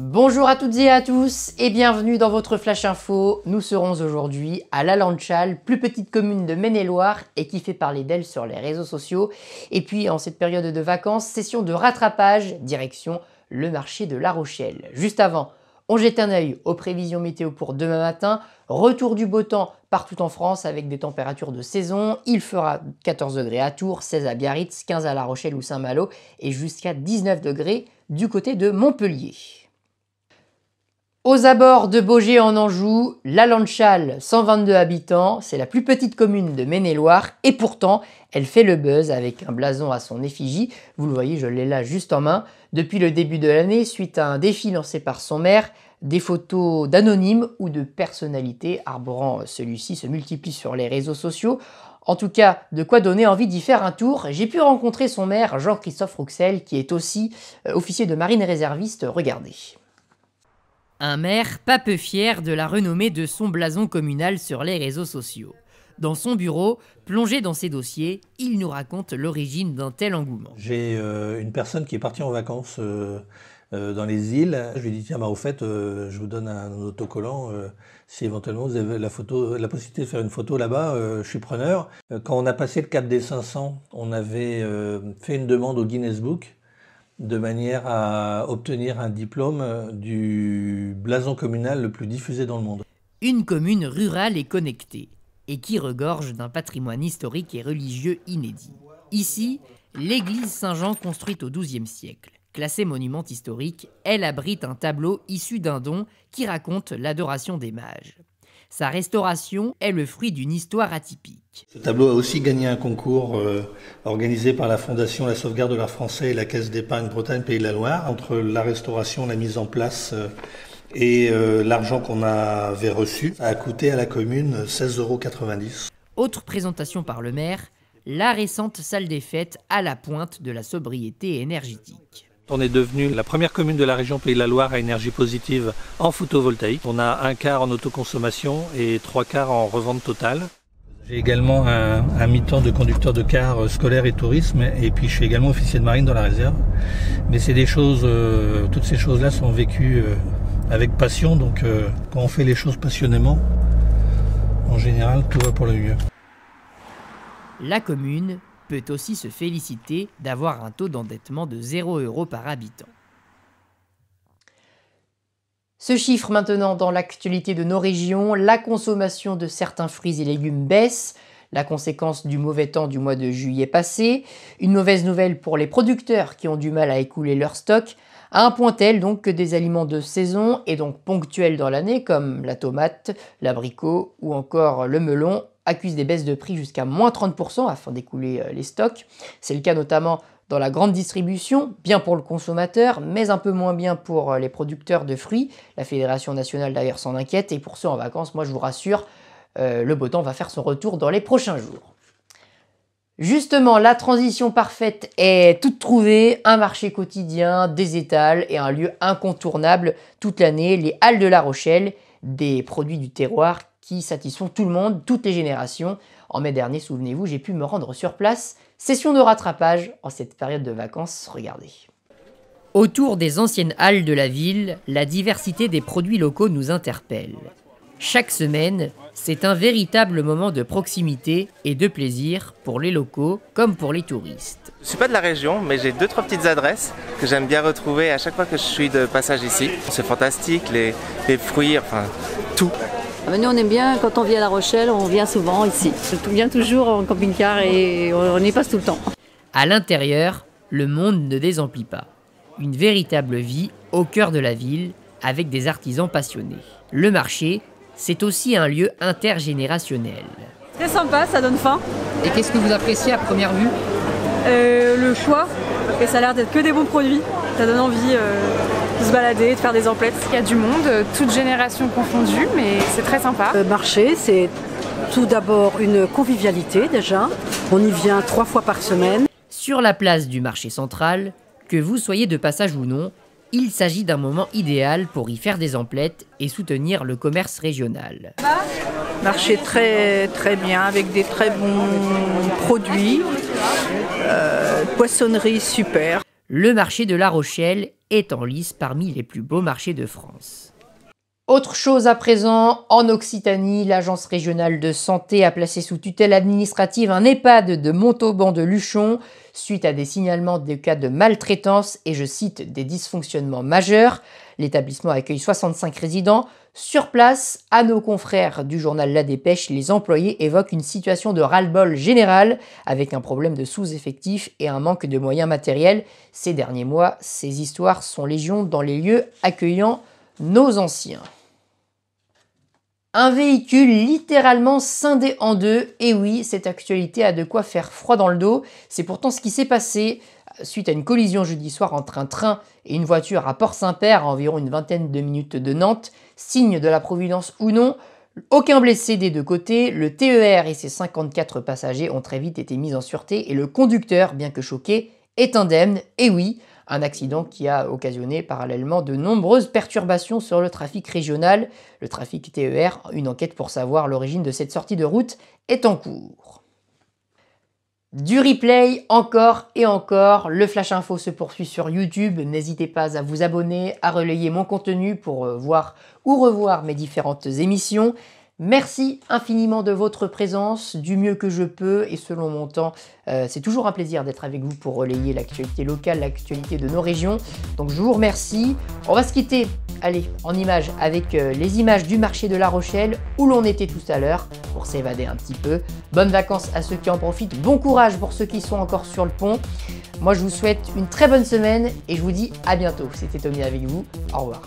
Bonjour à toutes et à tous et bienvenue dans votre Flash Info. Nous serons aujourd'hui à La Lanchal, plus petite commune de Maine-et-Loire et qui fait parler d'elle sur les réseaux sociaux. Et puis en cette période de vacances, session de rattrapage, direction le marché de La Rochelle. Juste avant, on jette un œil aux prévisions météo pour demain matin. Retour du beau temps partout en France avec des températures de saison. Il fera 14 degrés à Tours, 16 à Biarritz, 15 à La Rochelle ou Saint-Malo et jusqu'à 19 degrés du côté de Montpellier. Aux abords de Beaugé en Anjou, La Lanchale, 122 habitants, c'est la plus petite commune de Maine-et-Loire et pourtant elle fait le buzz avec un blason à son effigie. Vous le voyez, je l'ai là juste en main. Depuis le début de l'année, suite à un défi lancé par son maire, des photos d'anonymes ou de personnalités arborant celui-ci se multiplient sur les réseaux sociaux. En tout cas, de quoi donner envie d'y faire un tour. J'ai pu rencontrer son maire, Jean-Christophe Rouxel, qui est aussi euh, officier de marine réserviste. Regardez. Un maire pas peu fier de la renommée de son blason communal sur les réseaux sociaux. Dans son bureau, plongé dans ses dossiers, il nous raconte l'origine d'un tel engouement. J'ai euh, une personne qui est partie en vacances euh, euh, dans les îles. Je lui ai dit tiens, bah, au fait, je vous donne un, autocollant. si éventuellement vous avez la, photo, la possibilité de faire une photo là-bas, je suis preneur. Quand on a passé le 4 des 500, on avait fait une demande au Guinness Book de manière à obtenir un diplôme euh, du blason communal le plus diffusé dans le monde. Une commune rurale et connectée, et qui regorge d'un patrimoine historique et religieux inédit. Ici, l'église Saint-Jean construite au XIIe siècle. Classée monument historique, elle abrite un tableau issu d'un don qui raconte l'adoration des mages. Sa restauration est le fruit d'une histoire atypique. Ce tableau a aussi gagné un concours euh, organisé par la Fondation La Sauvegarde de l'Art Français et la Caisse d'épargne Bretagne Pays de la Loire. Entre la restauration, la mise en place euh, et euh, l'argent qu'on avait reçu, ça a coûté à la commune 16,90 euros. Autre présentation par le maire, la récente salle des fêtes à la pointe de la sobriété énergétique. On est devenu la première commune de la région Pays de la Loire à énergie positive en photovoltaïque. On a un quart en autoconsommation et trois quarts en revente totale. J'ai également un, mi-temps de conducteur de car euh, scolaire et tourisme, et puis je suis également officier de marine dans la réserve. Mais c'est des choses, euh, toutes ces choses-là sont vécues euh, avec passion, donc quand on fait les choses passionnément, en général, tout va pour le mieux. La commune peut aussi se féliciter d'avoir un taux d'endettement de 0 euros par habitant. Ce chiffre maintenant dans l'actualité de nos régions, la consommation de certains fruits et légumes baisse, la conséquence du mauvais temps du mois de juillet passé, une mauvaise nouvelle pour les producteurs qui ont du mal à écouler leur stock, à un point tel donc que des aliments de saison et donc ponctuels dans l'année comme la tomate, l'abricot ou encore le melon accuse des baisses de prix jusqu'à moins 30% afin d'écouler euh, les stocks. C'est le cas notamment dans la grande distribution, bien pour le consommateur, mais un peu moins bien pour euh, les producteurs de fruits. La Fédération nationale d'ailleurs s'en inquiète et pour ceux en vacances, moi je vous rassure, euh, le beau temps va faire son retour dans les prochains jours. Justement, la transition parfaite est toute trouvée, un marché quotidien, des étals et un lieu incontournable toute l'année, les Halles de la Rochelle, des produits du terroir qui satisfont tout le monde, toutes les générations. En mai dernier, souvenez-vous, j'ai pu me rendre sur place. Session de rattrapage en cette période de vacances, regardez. Autour des anciennes halles de la ville, la diversité des produits locaux nous interpelle. Chaque semaine, c'est un véritable moment de proximité et de plaisir pour les locaux comme pour les touristes. Je suis pas de la région, mais j'ai deux trois petites adresses que j'aime bien retrouver à chaque fois que je suis de passage ici. C'est fantastique, les, les fruits, enfin tout. Ah, nous, on aime bien, quand on vient à La Rochelle, on vient souvent ici. On vient toujours en camping-car et on y passe tout le temps. À l'intérieur, le monde ne désemplit pas. Une véritable vie au cœur de la ville, avec des artisans passionnés. Le marché, c'est aussi un lieu intergénérationnel. C'est sympa, ça donne faim. Et qu'est-ce que vous appréciez à première vue euh, Le choix, et ça a l'air d'être que des bons produits ça donne envie euh, de se balader, de faire des emplettes. Il y a du monde, toutes générations confondues, mais c'est très sympa. Le euh, marché, c'est tout d'abord une convivialité déjà. On y vient trois fois par semaine. Sur la place du marché central, que vous soyez de passage ou non, il s'agit d'un moment idéal pour y faire des emplettes et soutenir le commerce régional. Marché très très bien avec des très bons produits, euh, poissonnerie super le marché de La Rochelle est en lice parmi les plus beaux marchés de France. Autre chose à présent, en Occitanie, l'Agence régionale de santé a placé sous tutelle administrative un EHPAD de Montauban de Luchon suite à des signalements de cas de maltraitance et je cite des dysfonctionnements majeurs. L'établissement accueille 65 résidents, sur place, à nos confrères du journal La Dépêche, les employés évoquent une situation de ras-le-bol général avec un problème de sous-effectif et un manque de moyens matériels. Ces derniers mois, ces histoires sont légion dans les lieux accueillant nos anciens. Un véhicule littéralement scindé en deux, et oui, cette actualité a de quoi faire froid dans le dos, c'est pourtant ce qui s'est passé suite à une collision jeudi soir entre un train et une voiture à Port-Saint-Père, à environ une vingtaine de minutes de Nantes. Signe de la providence ou non, aucun blessé des deux côtés, le TER et ses 54 passagers ont très vite été mis en sûreté et le conducteur, bien que choqué, est indemne, et oui, un accident qui a occasionné parallèlement de nombreuses perturbations sur le trafic régional. Le trafic TER, une enquête pour savoir l'origine de cette sortie de route, est en cours. Du replay encore et encore, le Flash Info se poursuit sur YouTube. N'hésitez pas à vous abonner, à relayer mon contenu pour euh, voir ou revoir mes différentes émissions. Merci infiniment de votre présence, du mieux que je peux et selon mon temps. Euh, c'est toujours un plaisir d'être avec vous pour relayer l'actualité locale, l'actualité de nos régions. Donc je vous remercie. On va se quitter, allez, en images avec euh, les images du marché de La Rochelle où l'on était tout à l'heure pour s'évader un petit peu. Bonnes vacances à ceux qui en profitent, bon courage pour ceux qui sont encore sur le pont. Moi je vous souhaite une très bonne semaine et je vous dis à bientôt. C'était Tommy avec vous, au revoir.